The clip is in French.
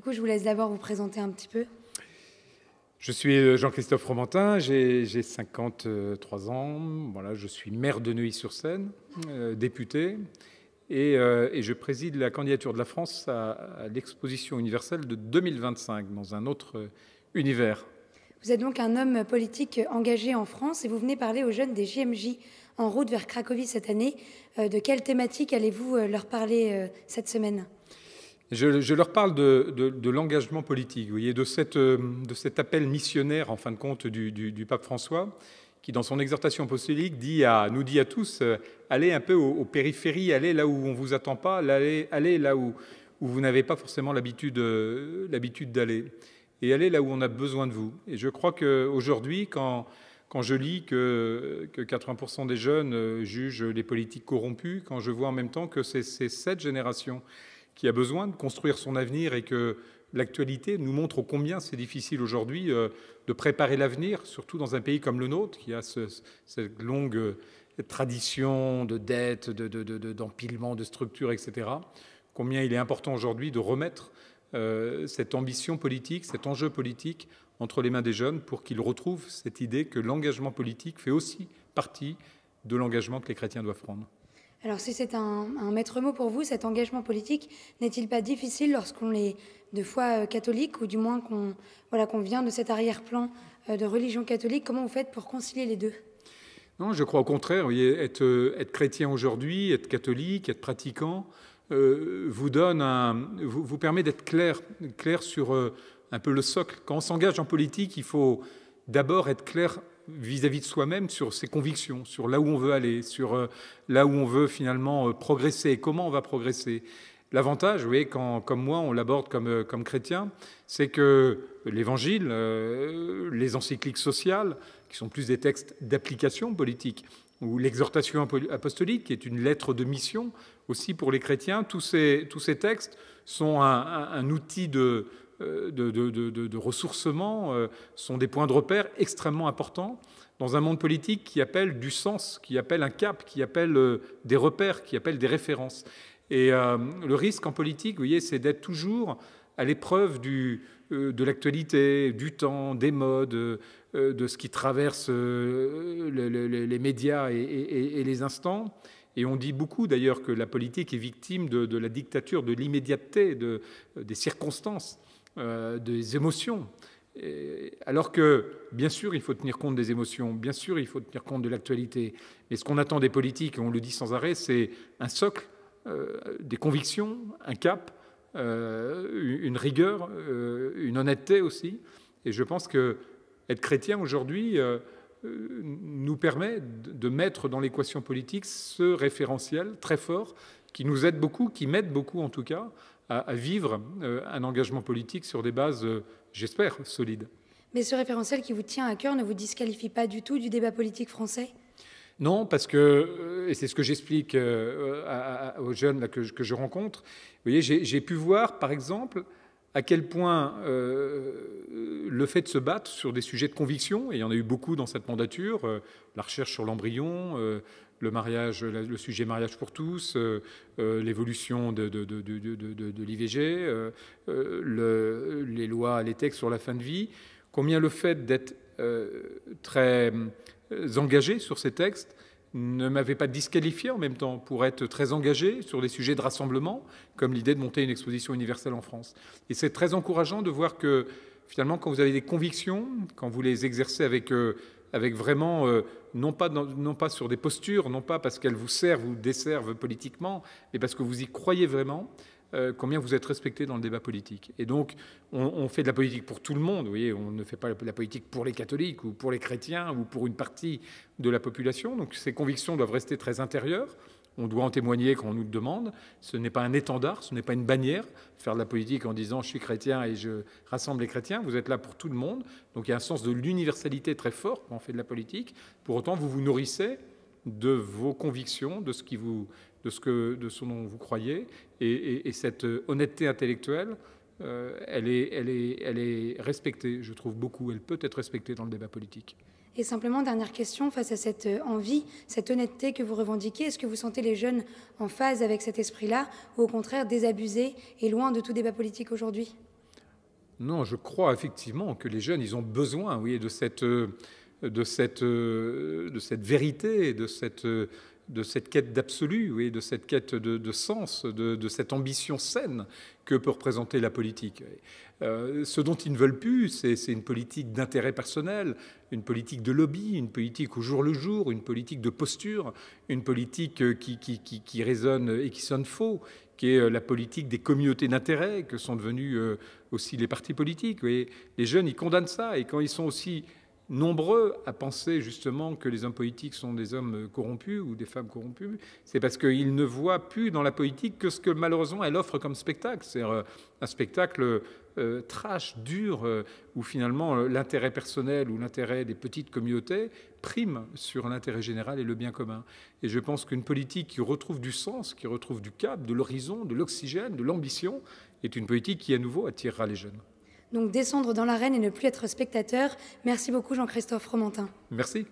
Du coup, je vous laisse d'abord vous présenter un petit peu. Je suis euh, Jean-Christophe Romantin, j'ai 53 ans. Voilà, je suis maire de Neuilly-sur-Seine, euh, député, euh, et, je préside la candidature de la France à, l'exposition universelle de 2025 dans un autre univers. Vous êtes donc un homme politique engagé en France et vous venez parler aux jeunes des JMJ en route vers Cracovie cette année. de quelle thématique allez-vous leur parler cette semaine je, leur parle de, l'engagement politique, vous voyez, euh, de, cet appel missionnaire, en fin de compte, du, pape François, qui, dans son exhortation apostolique, dit à, nous dit à tous euh, allez un peu aux, périphéries, allez là où on ne vous attend pas, allez, là où, vous n'avez pas forcément euh, l'habitude d'aller, et allez là où on a besoin de vous. Et je crois qu'aujourd'hui, quand, quand je lis que, que 80% des jeunes jugent les politiques corrompues, quand je vois en même temps que c'est cette génération qui a besoin de construire son avenir et que l'actualité nous montre combien c'est difficile aujourd'hui euh, de préparer l'avenir, surtout dans un pays comme le nôtre, qui a cette longue euh, tradition de dette, d'empilement, de, de, de, structures, etc. Combien il est important aujourd'hui de remettre euh, cette ambition politique, cet enjeu politique entre les mains des jeunes pour qu'ils retrouvent cette idée que l'engagement politique fait aussi partie de l'engagement que les chrétiens doivent prendre. Alors si c'est un, maître mot pour vous, cet engagement politique n'est-il pas difficile lorsqu'on est de foi euh, catholique ou du moins qu'on voilà, qu'on vient de cet arrière-plan euh, de religion catholique Comment vous faites pour concilier les deux Non, je crois au contraire. Euh, être, chrétien aujourd'hui, être catholique, être pratiquant, vous, donne vous, permet d'être clair, clair sur un peu le socle. Quand on s'engage en politique, il faut d'abord être clair vis-à-vis de soi-même sur ses convictions, sur là où on veut aller, sur euh, là où on veut finalement euh, progresser et comment on va progresser. L'avantage, vous voyez, quand, comme moi, on l'aborde comme, euh, comme chrétien, c'est que l'Évangile, les encycliques sociales, qui sont plus des textes d'application politique, ou l'exhortation apostolique, qui est une lettre de mission aussi pour les chrétiens, tous ces, tous ces textes sont un outil de, euh, de, ressourcement euh, sont des points de repère extrêmement importants dans un monde politique qui appelle du sens, qui appelle un cap, qui appelle euh, des repères, qui appelle des références. Et le risque en politique, vous voyez, c'est d'être toujours à l'épreuve de l'actualité, du temps, des modes, de ce qui traverse les médias et, les instants. Et on dit beaucoup d'ailleurs que la politique est victime de, de la dictature, de l'immédiateté, de, des circonstances. Euh, des émotions. alors que, bien sûr, il faut tenir compte des émotions, bien sûr, il faut tenir compte de l'actualité. Mais ce qu'on attend des politiques, on le dit sans arrêt, c'est un socle, euh, des convictions, un cap, euh, une rigueur, une honnêteté aussi. Et je pense que être chrétien aujourd'hui nous permet de mettre dans l'équation politique ce référentiel très fort qui nous aide beaucoup, qui m'aide beaucoup en tout cas, à, vivre euh, un engagement politique sur des bases, euh, j'espère, solides. Mais ce référentiel qui vous tient à cœur ne vous disqualifie pas du tout du débat politique français non, parce que, euh, et c'est ce que j'explique aux jeunes que, je rencontre, vous voyez, j'ai pu voir, par exemple, à quel point le fait de se battre sur des sujets de conviction, et il y en a eu beaucoup dans cette mandature, euh, la recherche sur l'embryon, euh, le mariage, le sujet mariage pour tous, euh, l'évolution de, de, l'IVG, le, les lois, les textes sur la fin de vie, combien le fait d'être très engagé sur ces textes ne m'avait pas disqualifié en même temps pour être très engagé sur des sujets de rassemblement, comme l'idée de monter une exposition universelle en France. Et c'est très encourageant de voir que finalement, quand vous avez des convictions, quand vous les exercez avec, euh, avec vraiment, euh, non, pas non pas sur des postures, non pas parce qu'elles vous servent ou desservent politiquement, mais parce que vous y croyez vraiment, euh, combien vous êtes respecté dans le débat politique. Et donc, on, on, fait de la politique pour tout le monde, vous voyez, on ne fait pas la politique pour les catholiques ou pour les chrétiens ou pour une partie de la population. Donc, ces convictions doivent rester très intérieures on doit en témoigner quand on nous le demande. Ce n'est pas un étendard, ce n'est pas une bannière. Faire de la politique en disant je suis chrétien et je rassemble les chrétiens, vous êtes là pour tout le monde. Donc il y a un sens de l'universalité très fort quand on fait de la politique. Pour autant, vous vous nourrissez de vos convictions, de ce, qui vous, de ce, que, de dont vous croyez. et cette honnêteté intellectuelle, euh, elle, est, elle, est, elle est respectée, je trouve beaucoup. Elle peut être respectée dans le débat politique. Et simplement, dernière question, face à cette euh, envie, cette honnêteté que vous revendiquez, est-ce que vous sentez les jeunes en phase avec cet esprit-là, ou au contraire désabusés et loin de tout débat politique aujourd'hui Non, je crois effectivement que les jeunes, ils ont besoin, oui, de cette, euh, de cette, de cette vérité, de cette de cette quête d'absolu, et de cette quête de, sens, de, cette ambition saine que peut représenter la politique. Euh, ce dont ils ne veulent plus, c'est une politique d'intérêt personnel, une politique de lobby, une politique au jour le jour, une politique de posture, une politique qui, qui, résonne et qui sonne faux, qui est la politique des communautés d'intérêt que sont devenues euh, aussi les partis politiques. Et Les jeunes, ils condamnent ça, et quand ils sont aussi nombreux à penser justement que les hommes politiques sont des hommes corrompus ou des femmes corrompues, c'est parce qu'ils ne voient plus dans la politique que ce que malheureusement elle offre comme spectacle, c'est euh, un spectacle euh, trash, dur, euh, où finalement l'intérêt personnel ou l'intérêt des petites communautés prime sur l'intérêt général et le bien commun. Et je pense qu'une politique qui retrouve du sens, qui retrouve du cap, de l'horizon, de l'oxygène, de l'ambition, est une politique qui à nouveau attirera les jeunes. Donc descendre dans l'arène et ne plus être spectateur. Merci beaucoup Jean-Christophe Romantin. Merci.